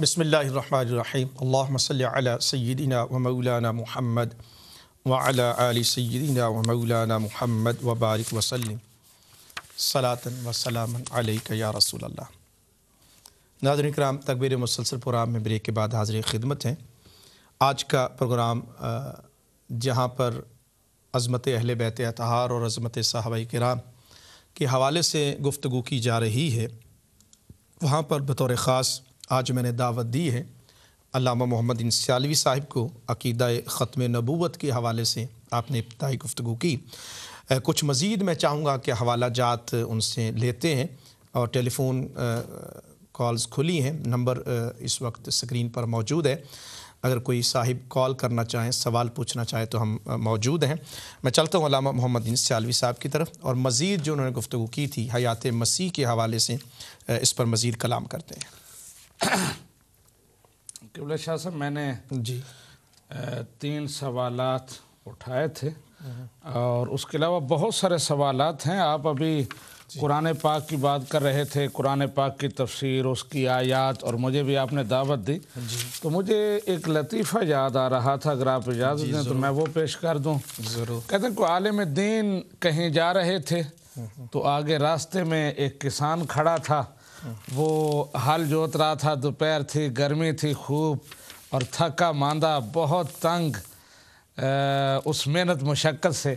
बिसमीम अल्लाम सय्यदना व मौलाना महमद वाला आल सय्यदना व मौलाना महमद व बारिक वसलम सलातन वसलाम या रसूल अल्लाह नाजर कराम तकबीर मुसलसल प्रोग्राम में ब्रेक के बाद हाजिर खिदमत हैं आज का प्रोग्राम जहाँ पर अज़मत अहल बैत अतहार और अज़मत साहब कराम के हवाले से गुफ्तु की जा रही है वहाँ पर बतौर ख़ास आज मैंने दावत दी है अलामा मोहम्मद इंसालवी साहिब को अकीदा ख़त्म नबूत के हवाले से आपने इब्तई गुफ्तु की कुछ मज़ीद मैं चाहूँगा कि हवाला जात उनसे लेते हैं और टेलीफोन कॉल्स खुली हैं नंबर इस वक्त स्क्रीन पर मौजूद है अगर कोई साहिब कॉल करना चाहें सवाल पूछना चाहे तो हम मौजूद हैं मैं चलता हूँ अलामा मोहम्मद सयालवी साहब की तरफ और मज़ीद जो उन्होंने गुफ्तु की थी हयात मसीह के हवाले से इस पर मज़ीद कलाम करते हैं केवल शाह अच्छा साहब मैंने जी तीन सवाल उठाए थे हम्म। और उसके अलावा बहुत सारे सवाल हैं आप अभी कुरान पाक की बात कर रहे थे कुरान पाक की तफसीर उसकी आयात और मुझे भी आपने दावत दी तो मुझे एक लतीफ़ा याद आ रहा था अगर आप इजाज़त दें तो मैं वो पेश कर दूँ ज़रूर कहते हैं को आलम दीन कहीं जा रहे थे हम्म, हम्म। तो आगे रास्ते में एक किसान खड़ा था वो हल जोत रहा था दोपहर थी गर्मी थी खूब और थका मांदा बहुत तंग आ, उस मेहनत मशक्क़त से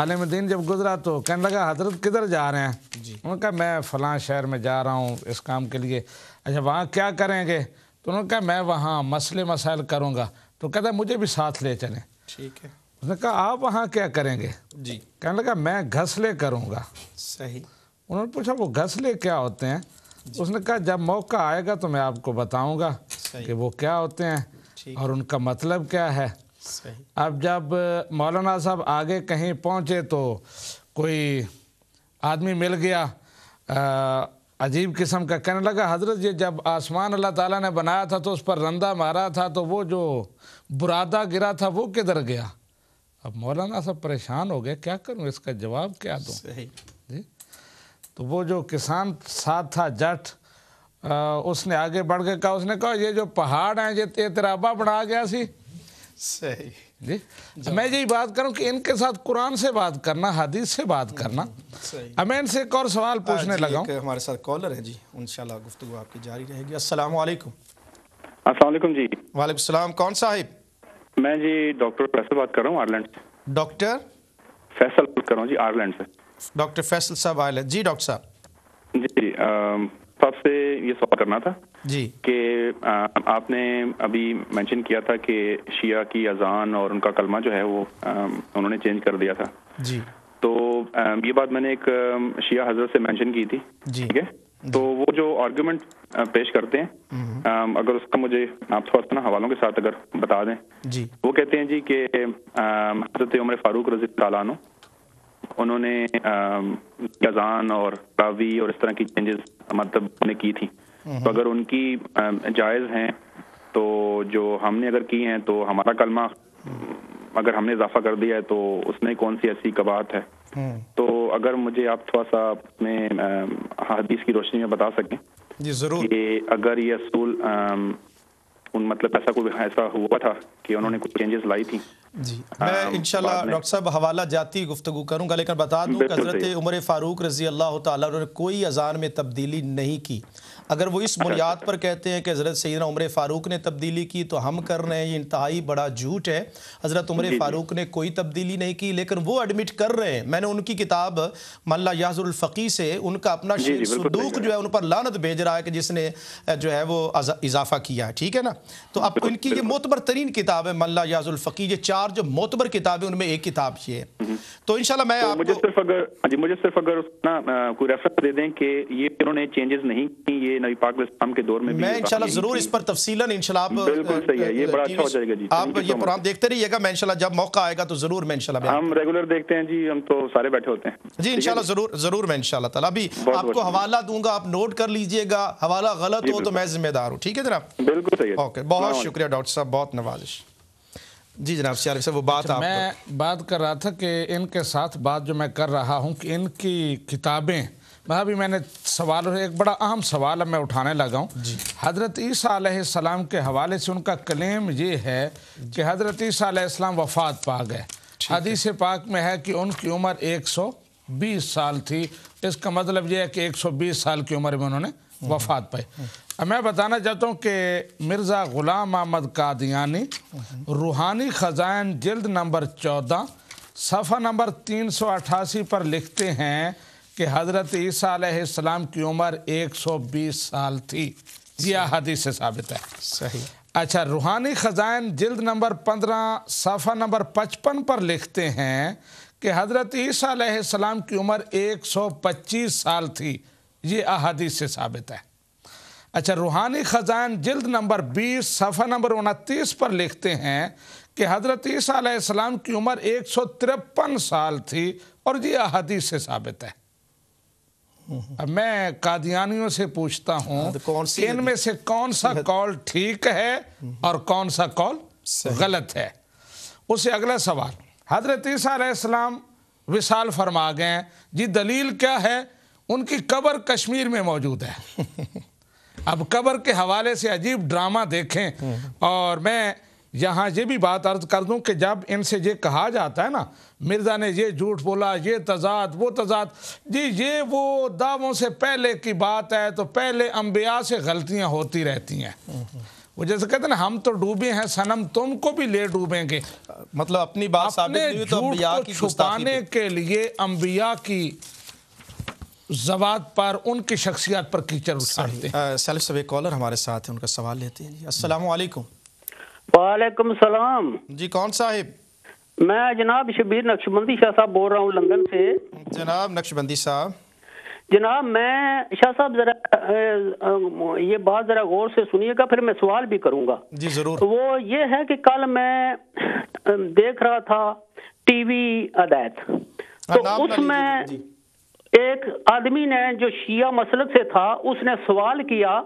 आलम दिन जब गुजरा तो कहने लगा हजरत किधर जा रहे हैं उन्होंने कहा मैं फ़लाँ शहर में जा रहा हूँ इस काम के लिए अच्छा वहाँ क्या करेंगे तो उन्होंने कहा मैं वहाँ मसले मसाइल करूँगा तो कहता मुझे भी साथ ले चलें ठीक है उसने कहा आप वहाँ क्या करेंगे जी कहने लगा मैं घसले करूँगा सही उन्होंने पूछा वो घसले क्या होते हैं उसने कहा जब मौका आएगा तो मैं आपको बताऊंगा कि वो क्या होते हैं और उनका मतलब क्या है अब जब मौलाना साहब आगे कहीं पहुंचे तो कोई आदमी मिल गया अजीब किस्म का कहने लगा हजरत ये जब आसमान अल्लाह ताला ने बनाया था तो उस पर रंदा मारा था तो वो जो बुरादा गिरा था वो किधर गया अब मौलाना साहब परेशान हो गए क्या करूं इसका जवाब क्या दूं तो वो जो किसान साथ था जट उसने आगे बढ़ के कहा उसने कहा ये जो पहाड़ हैं ये तेतराबा बना गया सी सही जी मैं यही बात करूं कि इनके साथ कुरान से बात करना हदीस से बात करना हम्म, हम्म, अमेन से एक और सवाल पूछने लगा हमारे साथ कॉलर है जी उन गुफ्तु आपकी जारी रहेगी असल वालेकुम जी वालेकुम कौन साहिब मैं जी डॉक्टर फैसल बात कर रहा हूँ आयरलैंड डॉक्टर फैसल बात कर रहा हूँ जी आयरलैंड से डॉक्टर फैसल साहब आयल जी डॉक्टर साहब जी सबसे ये सवाल करना था जी कि आपने अभी मेंशन किया था कि शिया की अजान और उनका कलमा जो है वो आ, उन्होंने चेंज कर दिया था जी तो आ, ये बात मैंने एक शिया हजरत से मेंशन की थी ठीक है तो वो जो आर्गूमेंट पेश करते हैं हम्म। अगर उसका मुझे आप थोड़ा सा ना हवालों के साथ अगर बता दें जी वो कहते हैं जी कि हजरत उमर फारूक रजी तालानो उन्होंने अजान और कावी और इस तरह की चेंजेस मतलब ने की थी हम्म। तो अगर उनकी जायज़ हैं तो जो हमने अगर की हैं तो हमारा कलमा हम्म। अगर हमने इजाफा कर दिया है तो उसमें कौन सी ऐसी कबात है हम्म। तो अगर मुझे आप थोड़ा सा अपने हदीस की रोशनी में बता सकें जी जरूर कि अगर ये असूल उन मतलब ऐसा कोई ऐसा हुआ था कि उन्होंने कुछ चेंजेस लाई थी जी मैं हाँ, इनशाला डॉक्टर साहब हवाला जाती गुफ्तु करूँगा लेकिन बता दूँ हज़रत उमर फ़ारूक रज़ी अल्लाह तुमने कोई अजान में तब्दीली नहीं की अगर वो इस बुनियाद अच्छा, अच्छा। पर कहते हैं कि हज़रत सैदना उम्र फ़ारूक ने तब्दीली की तो हम कर रहे हैं ये इंतहाई बड़ा झूठ है हज़रत उम्र फ़ारूक ने कोई तब्दीली नहीं की लेकिन वो एडमिट कर रहे हैं मैंने उनकी किताब मल्ला याजुलफ़ी से उनका अपना सदूक जो है उन पर लानत भेज रहा है कि जिसने जो है वो इजाफा किया है ठीक है ना तो अब इनकी ये मोतबर तरीन किताब है मल्ला याजुलफ़ी ये चार जो मोतबर किताब है उनमें एक किताब ये है हम्म। तो इनशाला मैं तो मुझे सिर्फ अगर हाँ मुझे सिर्फ अगर कोई रेफरेंस दे दें कि ये उन्होंने चेंजेस नहीं किए के दौर में मैं जरूर इस पर आप बिल्कुल सही है ये बड़ा अच्छा हो जाएगा जी आप ये प्रोग्राम देखते रहिएगा मैं जब मौका आएगा तो जरूर मैं हम रेगुलर देखते हैं जी हम तो सारे बैठे होते हैं जी जरूर जरूर मैं अभी आपको हवाला दूंगा आप नोट कर लीजिएगा हवाला गलत हो तो मैं जिम्मेदार हूँ ठीक है जनाब बिल्कुल सही ओके बहुत शुक्रिया डॉक्टर साहब बहुत नवाजिश जी जनाब सियार वो अच्छा, बात आप मैं बात कर रहा था कि इनके साथ बात जो मैं कर रहा हूँ कि इनकी किताबें मैं अभी मैंने सवाल एक बड़ा अहम सवाल अब मैं उठाने लगा हूँ हज़रत ईसा के हवाले से उनका क्लेम ये है कि हज़रत ईसा वफात पा गए हदीस पाक में है कि उनकी उम्र एक सौ बीस साल थी इसका मतलब यह है कि एक सौ बीस साल की उम्र में उन्होंने हम्म। वफात पाई हम्म। मैं बताना चाहता हूँ कि मिर्ज़ा ग़ुलाम अहमद कादियानी हम्म। रूहानी ख़जान जल्द नंबर चौदह सफ़ा नंबर तीन सौ अट्ठासी पर लिखते हैं कि हज़रत ईसीम की उम्र 120 साल थी यह हदीस से साबित है सही अच्छा रूहानी ख़जान जल्द नंबर 15 सफ़ा नंबर 55 पर लिखते हैं कि हज़रत ईसीम की उम्र 125 साल थी ये अहदी से साबित है अच्छा रूहानी ख़जान जल्द नंबर 20 सफ़ा नंबर उनतीस पर लिखते हैं कि हज़रत ईसीम की उम्र एक साल थी और ये अहादीस से साबित है हम्म। अब मैं कादियानियों से पूछता हूँ हाँ, तो इनमें से कौन सा हम्म। कॉल ठीक है हम्म। और कौन सा कॉल गलत है उससे अगला सवाल हजरत ईसीम विशाल फरमा गए जी दलील क्या है उनकी कबर कश्मीर में मौजूद है अब कबर के हवाले से अजीब ड्रामा देखें और मैं यहाँ ये भी बात अर्ज कर दूँ कि जब इनसे ये कहा जाता है ना मिर्ज़ा ने ये झूठ बोला ये तजाद वो तजाद जी ये वो दावों से पहले की बात है तो पहले अम्बिया से गलतियाँ होती रहती हैं वो जैसे कहते ना हम तो डूबे हैं सनम तुमको भी ले डूबेंगे मतलब अपनी बात अपने तो को छुपाने के लिए अम्बिया की जवाब पर उनकी शख्सियत पर कीचड़ उठाते हैं सेल्फ सवे कॉलर हमारे साथ हैं उनका सवाल लेते हैं जी असलकुम वालेकुम सलाम जी कौन साहिब मैं जनाब शबीर नक्शबंदी शाह साहब बोल रहा हूँ लंदन से जनाब नक्शबंदी साहब जनाब मैं शाह साहब जरा ये बात जरा गौर से सुनिएगा फिर मैं सवाल भी करूँगा जी जरूर तो वो ये है कि कल मैं देख रहा था टीवी अदायत तो उसमें एक आदमी ने जो शिया मसलक से था उसने सवाल किया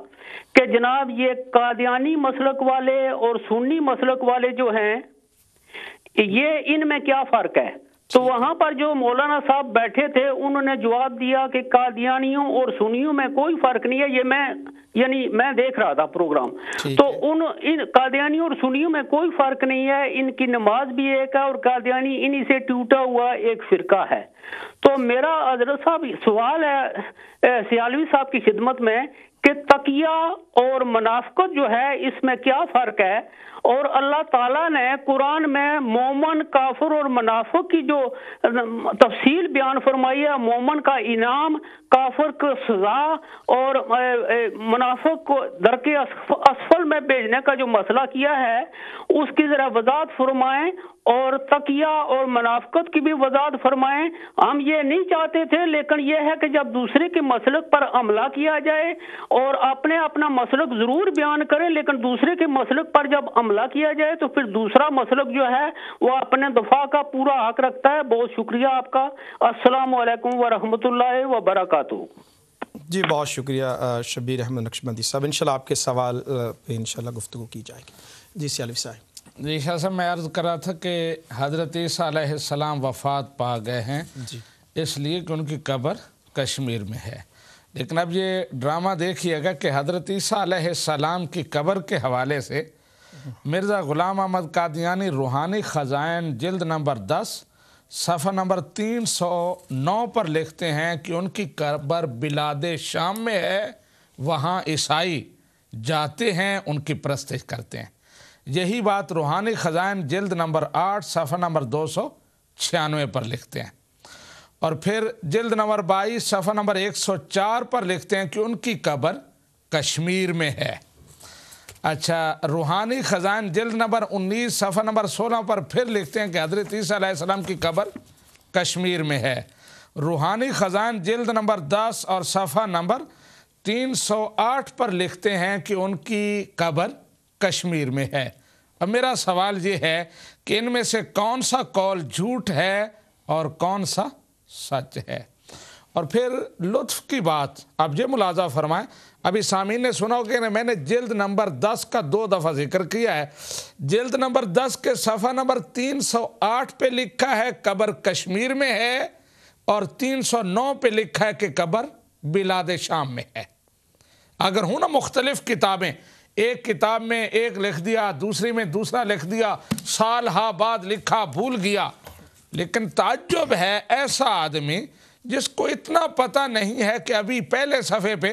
कि जनाब ये कादियानी मसलक वाले और सुन्नी मसलक वाले जो हैं ये इनमें क्या फ़र्क है तो वहां पर जो मौलाना साहब बैठे थे उन्होंने जवाब दिया कि कादियानियों और सुनियों में कोई फर्क नहीं है ये मैं यानी मैं देख रहा था प्रोग्राम तो उन इन कादियानियों और सुनियों में कोई फर्क नहीं है इनकी नमाज भी एक है और कादियानी इन्हीं से टूटा हुआ एक फिरका है तो मेरा अजरत साहब सवाल है सियालवी साहब की खिदमत में कि तकिया और मुनाफ्त जो है इसमें क्या फर्क है और अल्लाह ताला ने कुरान में मोमन काफर और मुनाफिक की जो तफसील बयान फरमाई है मोमन का इनाम काफर को सजा और मुनाफक को दर के असफल में भेजने का जो मसला किया है उसकी ज़रा वजात फरमाएं और तकिया और मुनाफत की भी वजात फरमाएं हम ये नहीं चाहते थे लेकिन यह है कि जब दूसरे के मसलक पर अमला किया जाए और अपने अपना मसलक ज़रूर बयान करें लेकिन दूसरे के मसलक पर जब अमला किया जाए तो फिर दूसरा मसलक जो है वह अपने दफा का पूरा हक रखता है बहुत शुक्रिया आपका असलकम वरहमल वर्का मुलाकात हो जी बहुत शुक्रिया शबीर अहमद नक्शबंदी साहब इन आपके सवाल पर इन गुफ्तु की जाएगी जी सियालवी साहब जी शाह साहब मैं अर्ज़ कर रहा था कि हज़रत सलाम वफ़ात पा गए हैं जी इसलिए कि उनकी कब्र कश्मीर में है लेकिन अब ये ड्रामा देखिएगा कि हज़रत सलाम की कब्र के हवाले से मिर्ज़ा ग़ुलाम अहमद कादियानी रूहानी ख़जान जल्द नंबर दस सफ़ा नंबर तीन सौ नौ पर लिखते हैं कि उनकी कबर बिलाद शाम में है वहाँ ईसाई जाते हैं उनकी प्रस्तश करते हैं यही बात रूहानी ख़जान जल्द नंबर आठ सफ़ा नंबर दो सौ छियानवे पर लिखते हैं और फिर जल्द नंबर बाईस सफ़ा नंबर एक सौ चार पर लिखते हैं कि उनकी कबर कश्मीर में है अच्छा रूहानी ख़जान जल्द नंबर 19 सफ़ा नंबर 16 पर फिर लिखते हैं कि हज़रत ईसीम की कबर कश्मीर में है रूहानी ख़जान जल्द नंबर 10 और सफ़ा नंबर 308 पर लिखते हैं कि उनकी कबर कश्मीर में है अब मेरा सवाल ये है कि इनमें से कौन सा कॉल झूठ है और कौन सा सच है और फिर लुत्फ की बात अब ये मुलाजा फरमाएं अभी सामीन ने सुना कि मैंने जल्द नंबर दस का दो दफ़ा जिक्र किया है जल्द नंबर दस के सफ़ा नंबर तीन सौ आठ पे लिखा है कबर कश्मीर में है और तीन सौ नौ पर लिखा है कि कबर बिलाद शाम में है अगर हूँ ना मुख्तलिफ़ किताबें एक किताब में एक लिख दिया दूसरी में दूसरा लिख दिया साल हा बाद लिखा भूल गया लेकिन ताज्जुब है ऐसा आदमी जिसको इतना पता नहीं है कि अभी पहले सफ़े पे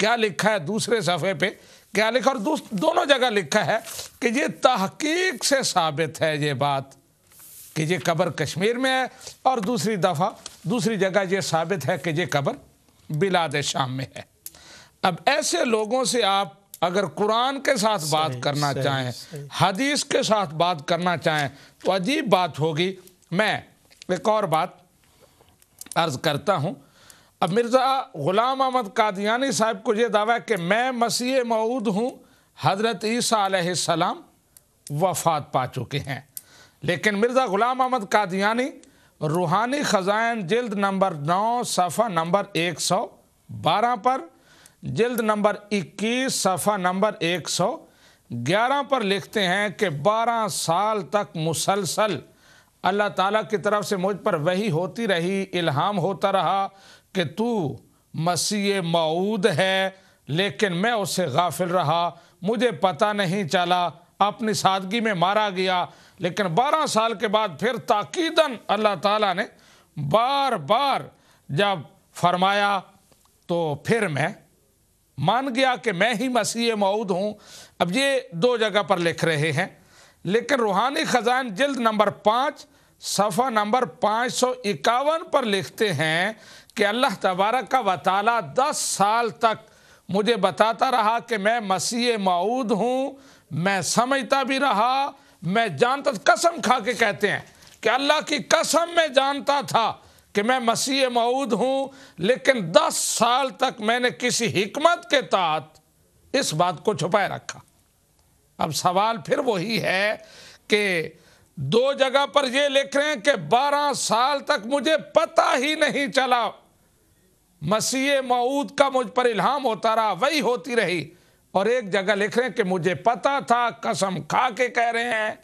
क्या लिखा है दूसरे सफ़े पे क्या लिखा और दोनों जगह लिखा है कि ये तहकीक से साबित है ये बात कि ये कबर कश्मीर में है और दूसरी दफ़ा दूसरी जगह ये साबित है कि ये कबर बिलाद शाम में है अब ऐसे लोगों से आप अगर कुरान के साथ सही, बात करना सही, चाहें सही। हदीस के साथ बात करना चाहें तो अजीब बात होगी मैं एक और बात अर्ज करता हूँ अब मिर्ज़ा ग़ुलाम अहमद कादियानी साहब को ये दावा है कि मैं मसीह मऊद हूँ हज़रत ईसा वफात पा चुके हैं लेकिन मिर्ज़ा ग़ुलाम अहमद कादियानी रूहानी ख़जान जल्द नंबर नौ सफ़ा नंबर एक सौ बारह पर जल्द नंबर इक्कीस सफ़ा नंबर एक सौ ग्यारह पर लिखते हैं कि बारह साल तक मुसलसल अल्लाह ताला की तरफ से मुझ पर वही होती रही इल्हाम होता रहा कि तू मसीह मऊद है लेकिन मैं उससे गाफिल रहा मुझे पता नहीं चला अपनी सादगी में मारा गया लेकिन 12 साल के बाद फिर ताकीदन अल्लाह ताला ने बार बार जब फरमाया तो फिर मैं मान गया कि मैं ही मसीह मऊद हूँ अब ये दो जगह पर लिख रहे हैं लेकिन रूहानी खजान जल्द नंबर पाँच सफ़ा नंबर पाँच सौ इक्यावन पर लिखते हैं कि अल्लाह तबारक का वाला दस साल तक मुझे बताता रहा कि मैं मसीह मऊद हूँ मैं समझता भी रहा मैं जानता कसम खा के कहते हैं कि अल्लाह की कसम मैं जानता था कि मैं मसीह मऊद हूँ लेकिन दस साल तक मैंने किसी हमत के तहत इस बात को छुपाए रखा अब सवाल फिर वही है कि दो जगह पर यह लिख रहे हैं कि 12 साल तक मुझे पता ही नहीं चला मसीह मऊद का मुझ पर इल्हाम होता रहा वही होती रही और एक जगह लिख रहे हैं कि मुझे पता था कसम खा के कह रहे हैं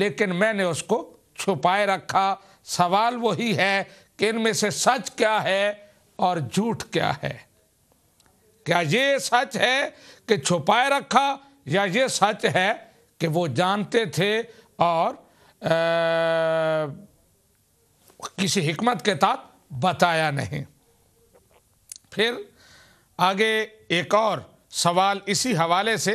लेकिन मैंने उसको छुपाए रखा सवाल वही है कि इनमें से सच क्या है और झूठ क्या है क्या ये सच है कि छुपाए रखा या ये सच है कि वो जानते थे और आ, किसी हमत के तहत बताया नहीं फिर आगे एक और सवाल इसी हवाले से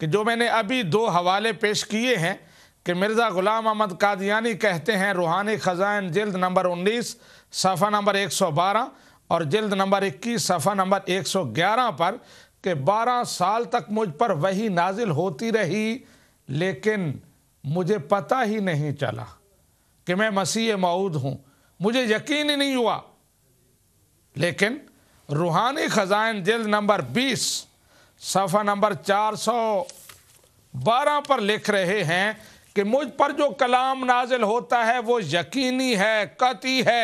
कि जो मैंने अभी दो हवाले पेश किए हैं कि मिर्ज़ा ग़ुलाम अहमद कादियानी कहते हैं रूहानी ख़जान जल्द नंबर 19 सफ़ा नंबर 112 और जल्द नंबर 21 सफ़ा नंबर 111 पर कि 12 साल तक मुझ पर वही नाजिल होती रही लेकिन मुझे पता ही नहीं चला कि मैं मसीह मऊद हूँ मुझे यकीन ही नहीं हुआ लेकिन रूहानी ख़जान जल्द नंबर 20 सफ़ा नंबर 412 पर लिख रहे हैं कि मुझ पर जो कलाम नाजिल होता है वो यकीनी है कती है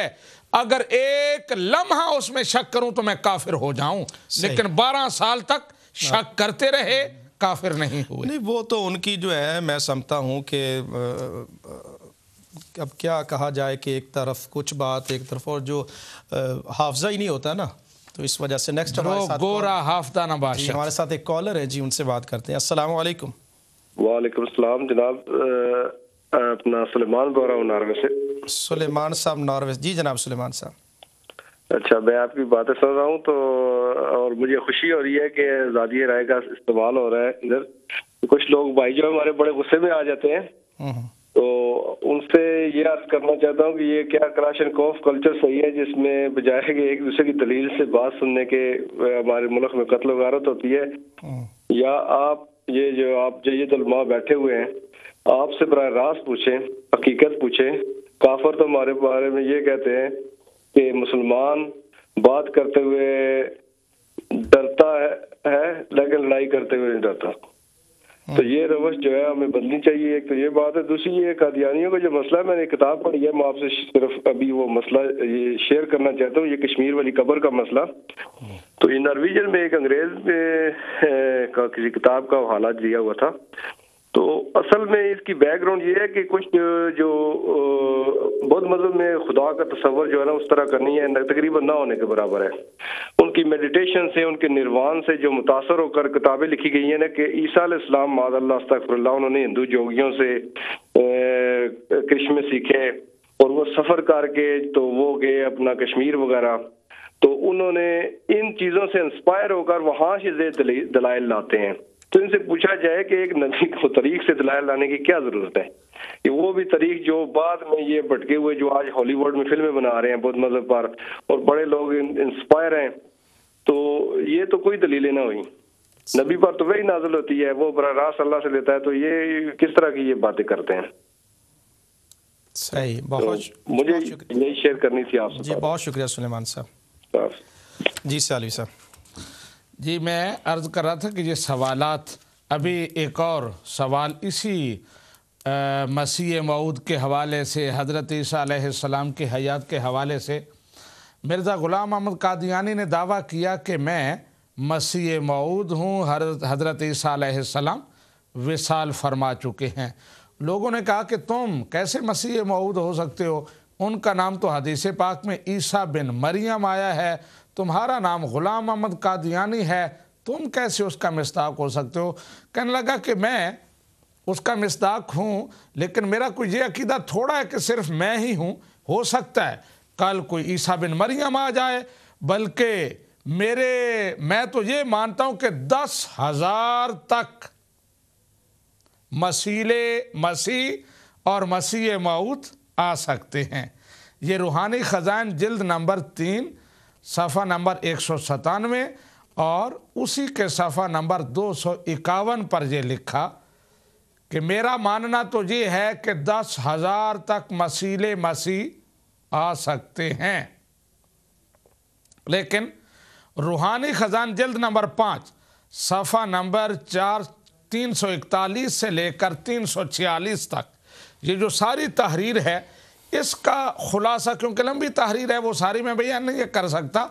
अगर एक लम्हा उसमें शक करूं तो मैं काफिर हो जाऊं लेकिन 12 साल तक शक हाँ। करते रहे काफिर नहीं हुए नहीं वो तो उनकी जो है मैं समझता हूं कि अब क्या कहा जाए कि एक तरफ कुछ बात एक तरफ और जो हाफजा ही नहीं होता ना तो इस वजह से नेक्स्ट गोरा हाफदा नबाश हमारे साथ एक कॉलर है जी उनसे बात करते हैं असल वालेकुम वालेकुम जनाब अपना सलेमान बोरा से सुलेमान साहब नॉर्वे जी जनाब सुलेमान साहब अच्छा मैं आपकी बातें सुन रहा हूँ तो और मुझे खुशी हो रही है कि जादी राय का इस्तेमाल हो रहा है इधर तो कुछ लोग भाई जो हमारे बड़े गुस्से में आ जाते हैं हम्म। तो उनसे ये अर्ज करना चाहता हूँ कि ये क्या क्राश एंड कॉफ कल्चर सही है जिसमें बजाय कि एक दूसरे की दलील से बात सुनने के हमारे मुल्क में कत्ल वारत तो होती है हम्म। या आप ये जो आप जयत बैठे हुए हैं आपसे बर रास्त पूछें हकीकत पूछें काफर तो हमारे बारे में ये कहते हैं कि मुसलमान बात करते हुए डरता है, है लेकिन लड़ाई करते हुए नहीं डरता तो ये रवश जो है हमें बदलनी चाहिए एक तो ये बात है दूसरी ये कादियानियों का जो मसला है मैंने किताब पढ़ी है मैं आपसे सिर्फ अभी वो मसला ये शेयर करना चाहता हूँ ये कश्मीर वाली कबर का मसला तो इन नॉर्वेजन में एक अंग्रेज का किसी किताब का हवाला दिया हुआ था तो असल में इसकी बैकग्राउंड ये है कि कुछ जो बौद्ध मजहब में खुदा का तस्वर जो है ना उस तरह का नहीं है तकरीबन ना होने के बराबर है उनकी मेडिटेशन से उनके निर्वाण से जो मुतासर होकर किताबें लिखी गई हैं ना कि ईसा इस्लाम माजल्ला उन्होंने हिंदू जोगियों से कृष्ण सीखे और वो सफ़र करके तो वो गए अपना कश्मीर वगैरह तो उन्होंने इन चीज़ों से इंस्पायर होकर वहाँ से दलाइल लाते हैं तो इनसे पूछा जाए कि एक नदी को तरीक से दलाल लाने की क्या ज़रूरत है कि वो भी तरीक जो बाद में ये भटके हुए जो आज हॉलीवुड में फिल्में बना रहे हैं बुद्ध मजहब पर और बड़े लोग इंस्पायर हैं तो ये तो कोई दलीलें ना हुई नबी पर तो वही नाजल होती है वो बर रास अल्लाह से लेता है तो ये किस तरह की ये बातें करते हैं सही बहुत तो मुझे यही शेयर करनी थी आपसे जी बहुत शुक्रिया सुलेमान साहब जी सालवी साहब जी मैं अर्ज़ कर रहा था कि ये सवालात अभी एक और सवाल इसी मसीह मऊद के हवाले से हज़रत ईसीम की हयात के हवाले से मिर्ज़ा ग़ुलाम अहमद कादियानी ने दावा किया कि मैं मसीह मऊद हूँ हज़रत ईसीम विसाल फरमा चुके हैं लोगों ने कहा कि तुम कैसे मसीह मऊद हो सकते हो उनका नाम तो हदीस पाक में ईसा बिन मरियम आया है तुम्हारा नाम गुलाम अहमद कादियानी है तुम कैसे उसका मस्ताक हो सकते हो कहने लगा कि मैं उसका मस्ताक हूँ लेकिन मेरा कोई ये अकीदा थोड़ा है कि सिर्फ मैं ही हूँ हो सकता है कल कोई ईसा बिन मरियम आ जाए बल्कि मेरे मैं तो ये मानता हूँ कि दस हज़ार तक मसीले मसीह और मसीह मऊत आ सकते हैं ये रूहानी ख़जान जल्द नंबर तीन सफ़ा नंबर एक सौ सतानवे और उसी के सफ़ा नंबर दो सौ इक्यावन पर ये लिखा कि मेरा मानना तो ये है कि दस हज़ार तक मसीले मसी आ सकते हैं लेकिन रूहानी खजान जल्द नंबर पाँच सफ़ा नंबर चार तीन सौ इकतालीस से लेकर तीन सौ छियालीस तक ये जो सारी तहरीर है इसका खुलासा क्योंकि लंबी तहरीर है वो सारी मैं बयान नहीं कर सकता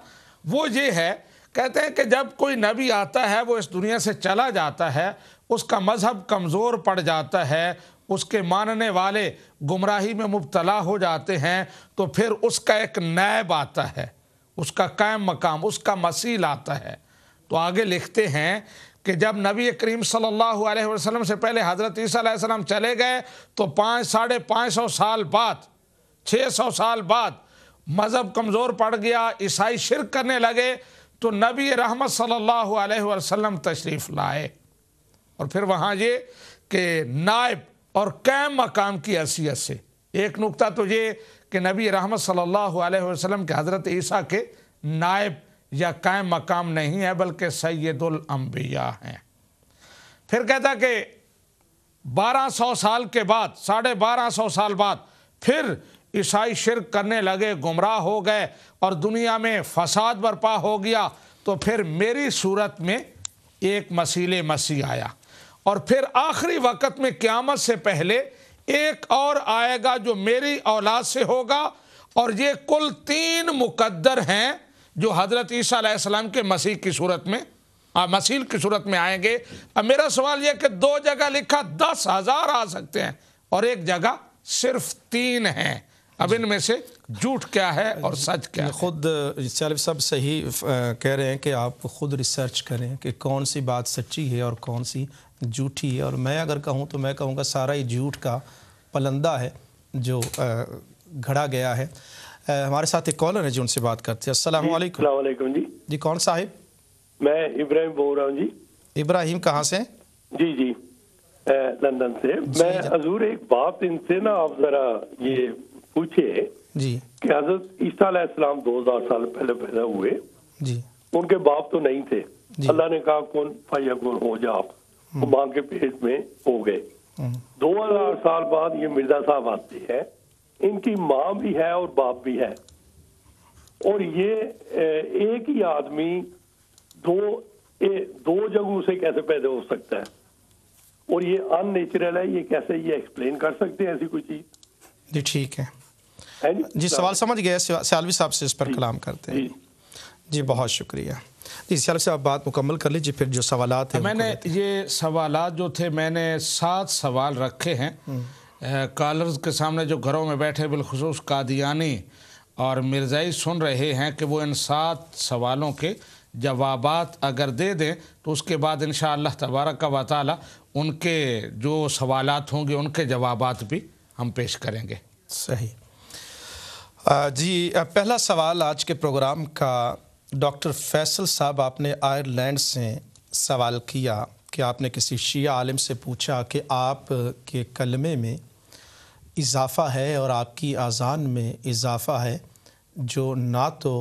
वो ये है कहते हैं कि जब कोई नबी आता है वो इस दुनिया से चला जाता है उसका मज़हब कमज़ोर पड़ जाता है उसके मानने वाले गुमराही में मुबतला हो जाते हैं तो फिर उसका एक नैब आता है उसका कायम मकाम उसका मसील आता है तो आगे लिखते हैं कि जब नबी करीम सल्लल्लाहु अलैहि वसल्लम से पहले हज़रत ईसा चले गए तो पाँच साढ़े पाँच सौ साल बाद 600 साल बाद मज़हब कमज़ोर पड़ गया ईसाई शिरक करने लगे तो नबी रहमत सल्लल्लाहु अलैहि वसल्लम तशरीफ़ लाए और फिर वहाँ ये कि नायब और कैम मकाम की हैसियत से एक नुकता तो ये कि नबी रहमत सल्लल्लाहु अलैहि वसल्लम के हज़रत ईसा के नायब या कैम मकाम नहीं है बल्कि सैदुलम्बिया हैं फिर कहता कि 1200 साल के बाद साढ़े बारह सौ साल बाद फिर ईसाई शिरक करने लगे गुमराह हो गए और दुनिया में फसाद बर्पा हो गया तो फिर मेरी सूरत में एक मसीले मसीह आया और फिर आखिरी वक्त में क़्यामत से पहले एक और आएगा जो मेरी औलाद से होगा और ये कुल तीन मुकद्दर हैं जो हज़रत ईसीम के मसीह की सूरत में आ, मसील की सूरत में आएंगे अब मेरा सवाल यह कि दो जगह लिखा दस हज़ार आ सकते हैं और एक जगह सिर्फ तीन हैं अब इनमें से झूठ क्या है और सच क्या खुद चालिफ साहब सही कह रहे हैं कि आप खुद रिसर्च करें कि कौन सी बात सच्ची है और कौन सी झूठी है और मैं अगर कहूँ तो मैं कहूँगा सारा ही झूठ का पलंदा है जो घड़ा गया है हमारे साथ एक कॉलर है जो उनसे बात करते हैं असल जी जी कौन साहिब मैं इब्राहिम बोल रहा हूँ जी इब्राहिम कहाँ से जी जी लंदन से मैं हजूर एक बात इनसे ना आप जरा ये पूछे जी कि हजरत ईसा दो हजार साल पहले पैदा हुए जी उनके बाप तो नहीं थे अल्लाह ने कहा कौन फैया कौन हो जा आप हम्म। तो माँ के पेट में हो गए हम्म। दो हजार साल बाद ये मिर्जा साहब आते हैं इनकी माँ भी है और बाप भी है और ये एक ही आदमी दो ए, दो जगहों से कैसे पैदा हो सकता है और ये अननेचुरल है ये कैसे ये एक्सप्लेन कर सकते हैं ऐसी कोई चीज जी ठीक है जी सवाल समझ गए सियालवी साहब से इस पर कलाम करते हैं जी बहुत शुक्रिया जी सयालवी साहब बात मुकम्मल कर लीजिए फिर जो सवाल थे मैंने ये सवाल जो थे मैंने सात सवाल रखे हैं हम्म। कॉलर्स के सामने जो घरों में बैठे बिलखसूस कादियानी और मिर्ज़ाई सुन रहे हैं कि वो इन सात सवालों के जवाब अगर दे दें तो उसके बाद इन शह तबारक का वाल उनके जो सवाल होंगे उनके जवाब भी हम पेश करेंगे सही जी पहला सवाल आज के प्रोग्राम का डॉक्टर फैसल साहब आपने आयरलैंड से सवाल किया कि आपने किसी शिया आलिम से पूछा कि आप के कलमे में इजाफ़ा है और आपकी आज़ान में इजाफ़ा है जो ना तो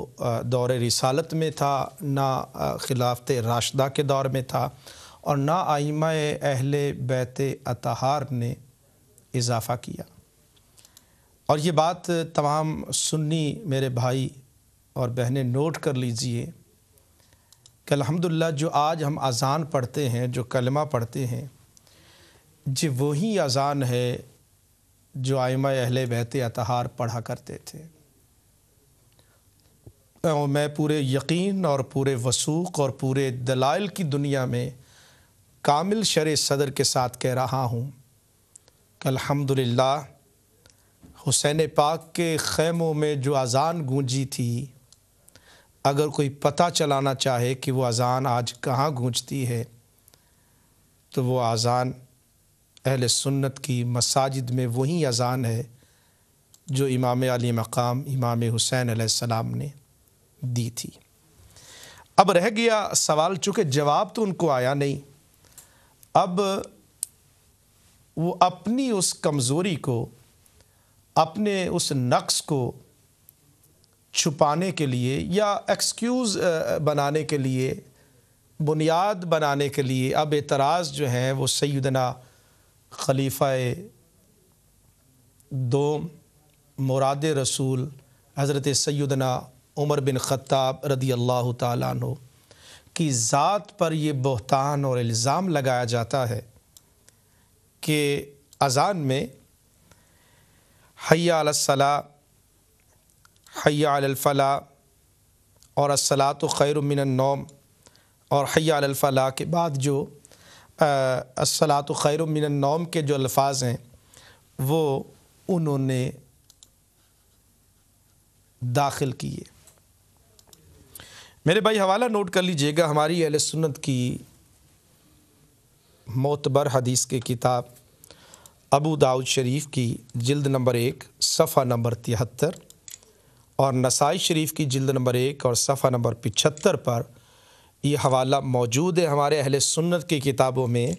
दौर रिसालत में था ना खिलाफत राशदा के दौर में था और ना आइमा अहल बैत अतहार ने इजाफ़ा किया और ये बात तमाम सुन्नी मेरे भाई और बहनें नोट कर लीजिए कि अलहमदिल्ला जो आज हम अज़ान पढ़ते हैं जो कलमा पढ़ते हैं ये वही अज़ान है जो आयमा अहल बहते अतहार पढ़ा करते थे मैं पूरे यकीन और पूरे वसूख और पूरे दलाइल की दुनिया में कामिल शर सदर के साथ कह रहा हूँ कि अलहमदिल्ला हुसैन पाक के खैमों में जो अज़ान गूंजी थी अगर कोई पता चलाना चाहे कि वो अज़ान आज कहाँ गूंजती है तो वो अज़ान अहल सुन्नत की मसाजिद में वही अज़ान है जो इमाम अली मकाम इमाम हुसैन सलाम ने दी थी अब रह गया सवाल चूँकि जवाब तो उनको आया नहीं अब वो अपनी उस कमज़ोरी को अपने उस नक्स को छुपाने के लिए या एक्सक्यूज़ बनाने के लिए बुनियाद बनाने के लिए अब एतराज़ जो हैं वो सैदना खलीफ़ा दोम मुराद रसूल हज़रत सैदना उमर बिन ख़ाब रदी अल्लाह तु की ज़ात पर ये बहतान और इल्ज़ाम लगाया जाता है कि अज़ान में हयासला हयालफ़ला और असला तो खैर नौम और हयालफ़ला के बाद जो असला तो खैरमिन नौम के जो अल्फाज हैं वो उन्होंने दाखिल किए मेरे भाई हवाला नोट कर लीजिएगा हमारी अहल सुन्नत की मोतबर हदीस की किताब अबू दाऊद शरीफ की जिल्द नंबर एक सफ़ा नंबर तिहत्तर और नसाई शरीफ की जिल्द नंबर एक और सफ़ा नंबर पिछहत्तर पर ये हवाला मौजूद है हमारे अहल सुन्नत की किताबों में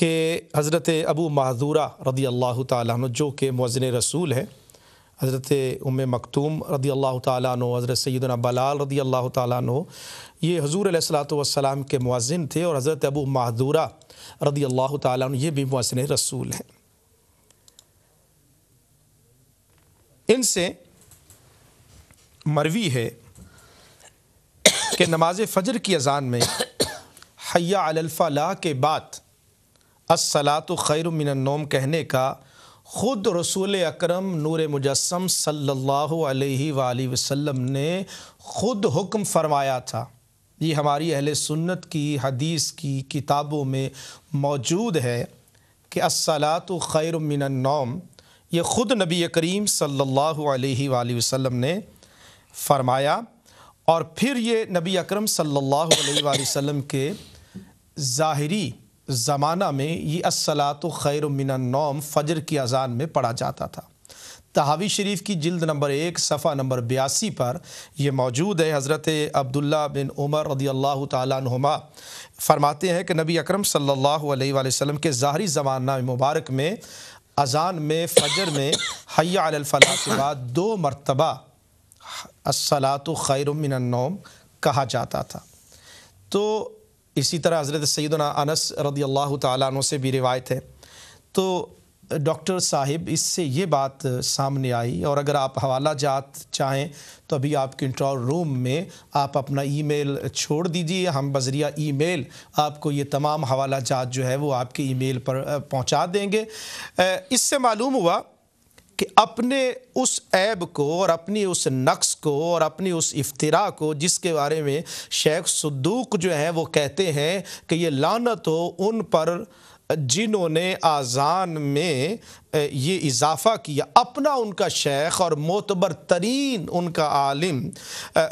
कि हज़रत अबू महदूरा रदी अल्लाह तु जो कि मौजन रसूल हैं हज़रत उम मकतूम रदी अल्लाह तु हज़रत सैदना बलाल रदी अल्लाह तु ये हजूर सलाम के मुज़िन थे और हज़रत अबू महदूरा रदी अल्लाह तु ये भी मौसन रसूल हैं इनसे मरवी है कि नमाज फ़जर की अजान में हया अलफ़ला के बाद असलात खैर नोम कहने का ख़ुद रसूल अकरम नूर मुजस्म सल्ला वसम ने ख़ुद हुक्म फरमाया था ये हमारी अहल सुन्नत की हदीस की किताबों में मौजूद है कि असलात खैर मिनन्नौम ये ख़ुद नबी करीम सल्ला वसम ने फरमाया और फिर ये नबी अकरम सल्लल्लाहु अलैहि के ज़ाहरी ज़माना में ये असलात खैर खैर नौम फ़जर की अजान में पढ़ा जाता था तहावी शरीफ की जिल्द नंबर एक सफ़ा नंबर बयासी पर यह मौजूद है हज़रत अब्दुल्ला बिन उमर रदी अल्लाह तुमा फरमाते हैं कि नबी अक्रम सल्लल्लाहु के ज़ाहरी ज़माना मुबारक में अजान में फ़जर में हया के बाद दो मरतबा असलात खैर नौम कहा जाता था तो इसी तरह हज़रत सैदा अनस रदी अल्लाह तु से भी रिवायत है तो डॉक्टर साहिब इससे ये बात सामने आई और अगर आप हवाला जात चाहें तो अभी आप कंट्रोल रूम में आप अपना ईमेल छोड़ दीजिए हम बजरिया ईमेल आपको ये तमाम हवाला जात जो है वो आपके ईमेल पर पहुंचा देंगे इससे मालूम हुआ कि अपने उस ऐब को और अपनी उस नक्स को और अपनी उस इफ्तरा को जिसके बारे में शेख सदूक जो हैं वो कहते हैं कि ये लानत हो उन पर जिन्होंने आज़ान में ये इजाफ़ा किया अपना उनका शेख और मोतबर तरीन उनका आलिम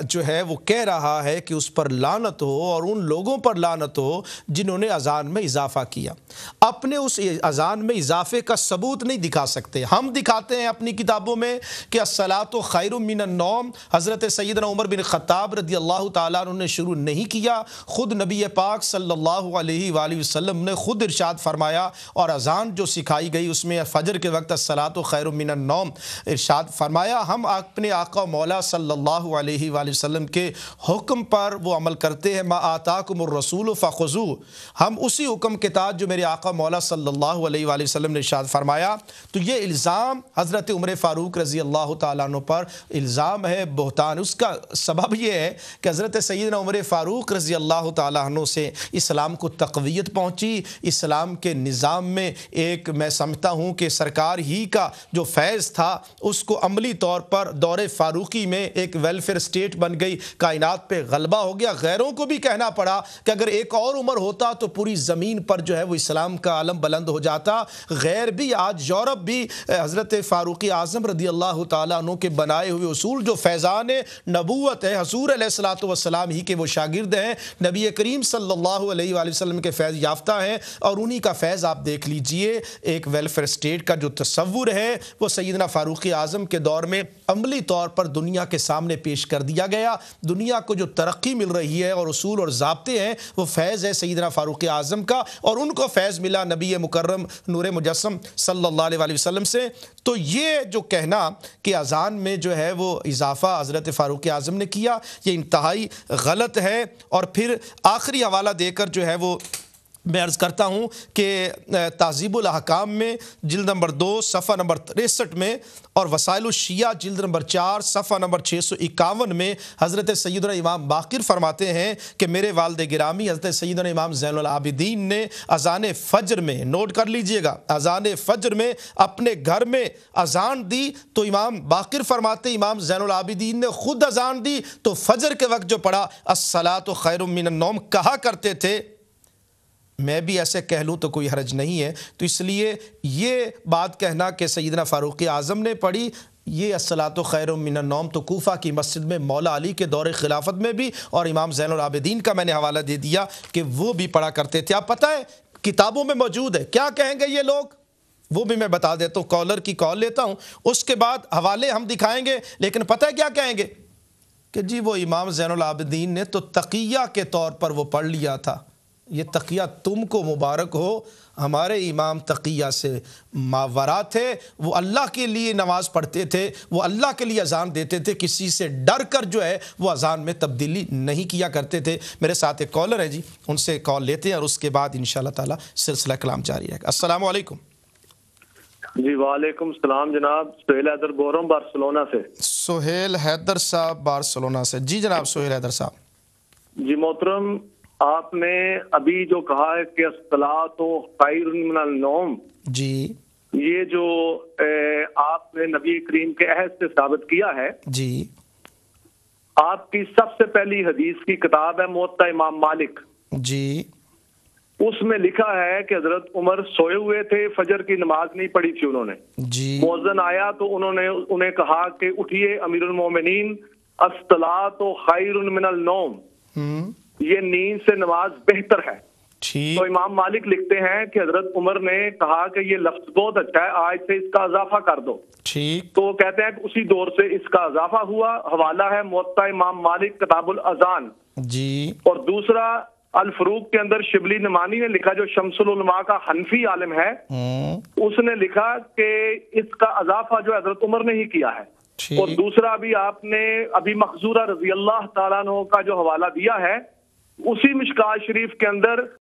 जो है वो कह रहा है कि उस पर लानत हो और उन लोगों पर लानत हो जिन्होंने अजान में इजाफ़ा किया अपने उस अजान में इजाफ़े का सबूत नहीं दिखा सकते हम दिखाते हैं अपनी किताबों में कि असलात खैर नौम हज़रत सैद उमर बिन ख़ताब रदी अल्लाह तुमने शुरू नहीं किया ख़ुद नबी पाक सल्ला वसम ने ख़ुद इर्शाद फरमाया और अजान जो सिखाई गई उसमें फजर फजर के वक्त असलात खैर नौम इरशाद फरमाया हम अपने आका मौला सल्ला वसम के हुक्म पर वो अमल करते हैं मा आताकुमरसूल फ़ुजू हम उसी हुक्म के तहत जो मेरे आका मौला सल्ला वसम ने इर्शाद फरमाया तो ये इल्ज़ाम हज़रत उम्र फ़ारूक रज़ी अल्लाह तु पर इल्ज़ाम है बहतान उसका सबब यह है कि हज़रत सैद उम्र फ़ारूक रज़ी अल्लाह तु से इस्लाम को तकवीत पहुँची इस्लाम के निज़ाम में एक मैं समझता हूँ कि सरकार ही का जो फैज़ था उसको अमली तौर पर दौरे फारूकी में एक वेलफेयर स्टेट बन गई कायनात पे गलबा हो गया गैरों को भी कहना पड़ा कि अगर एक और उम्र होता तो पूरी ज़मीन पर जो है वो इस्लाम का आलम बुलंद हो जाता गैर भी आज यूरोप भी हज़रत फारूक आज़म रदी अल्लाह तु के बनाए हुए असूल जो फैज़ान नबूत है हसूर सलाम ही के वो शागिर्द हैं नबी करीम सल्ला वसम के फैज़ याफ्ता हैं और उन्हीं का फैज़ आप देख लीजिए एक वेलफेयर स्टेट स्टेट का जो तस्वुर है वो सैदना फ़ारूक आज़म के दौर में अमली तौर पर दुनिया के सामने पेश कर दिया गया दुनिया को जो तरक्की मिल रही है और असूल और जबते हैं वो फैज़ है सैदना फ़ारूक आज़म का और उनको फैज़ मिला नबी मुकर्रम नूर मुजस्म सल्ला वसम से तो ये जो कहना कि अज़ान में जो है वो इजाफ़ा हज़रत फ़ारूक आज़म ने किया ये इंतहाई गलत है और फिर आखिरी हवाला देकर जो है वो मैं अर्ज़ करता हूँ कि तहजीबुल अहकाम में जल्द नंबर दो सफ़ा नंबर तिरसठ में और वसाइल शिया जल्द नंबर चार सफ़ा नंबर छः सौ इक्यावन में हज़रत सैद इमाम बाकिर फरमाते हैं कि मेरे वालद गिरामी हज़रत सैद इमाम जैनआबिदीन ने अजान फ़जर में नोट कर लीजिएगा अजान फ़जर में अपने घर में अजान दी तो इमाम बाकिर फरमाते इमाम जैनआबिदीन ने ख़ुद अजान दी तो फ़जर के वक्त जो पढ़ा असला तो खैर मिन नौम कहा करते थे मैं भी ऐसे कह लूँ तो कोई हरज नहीं है तो इसलिए ये बात कहना कि सईदना फ़ारूक़ आज़म ने पढ़ी ये असलात खैर मिनम तो कोफ़ा की मस्जिद में मौला अली के दौरे खिलाफत में भी और इमाम जैनआबदीन का मैंने हवाला दे दिया कि वो भी पढ़ा करते थे आप पता है किताबों में मौजूद है क्या कहेंगे ये लोग वो भी मैं बता देता हूँ कॉलर की कॉल लेता हूँ उसके बाद हवाले हम दिखाएंगे लेकिन पता है क्या कहेंगे कि जी वो इमाम जैनआबदीन ने तो तकिया के तौर पर वो पढ़ लिया था ये तकिया तुमको मुबारक हो हमारे इमाम तकिया से मावरा थे वो अल्लाह के लिए नमाज़ पढ़ते थे वो अल्लाह के लिए अजान देते थे किसी से डर कर जो है वो अजान में तब्दीली नहीं किया करते थे मेरे साथ एक कॉलर है जी उनसे कॉल लेते हैं और उसके बाद इन ताला सिलसिला कलाम जारी रहेगा अस्सलाम वालेकुम जी वालेकुम सलाम जनाब सुहेल हैदर बोल रहा हूँ से सुहेल हैदर साहब बार्सलोना से जी जनाब सुहेल हैदर साहब जी मोहतरम आपने अभी जो कहा है कि असला तो खैरम जी ये जो ए, आपने नबी करीम के अहद से साबित किया है जी आपकी सबसे पहली हदीस की किताब है मोता इमाम मालिक जी उसमें लिखा है कि हजरत उमर सोए हुए थे फजर की नमाज नहीं पढ़ी थी उन्होंने जी मोजन आया तो उन्होंने उन्हें कहा कि उठिए अमीर उलमोमिन असला तो खैर मिनल नोम हम्म। ये नींद से नमाज बेहतर है तो इमाम मालिक लिखते हैं कि हजरत उमर ने कहा कि ये लफ्ज बहुत अच्छा है आज से इसका इजाफा कर दो ठीक तो कहते हैं कि उसी दौर से इसका इजाफा हुआ हवाला है मोता इमाम मालिक किताबुल अजान जी और दूसरा अलफरूक के अंदर शिबली नमानी ने लिखा जो शमसुलमा का हनफी आलम है हम्म। उसने लिखा कि इसका अजाफा जो हजरत उमर ने ही किया है और दूसरा भी आपने अभी मखजूरा रजी अल्लाह तला का जो हवाला दिया है उसी मिशका शरीफ के अंदर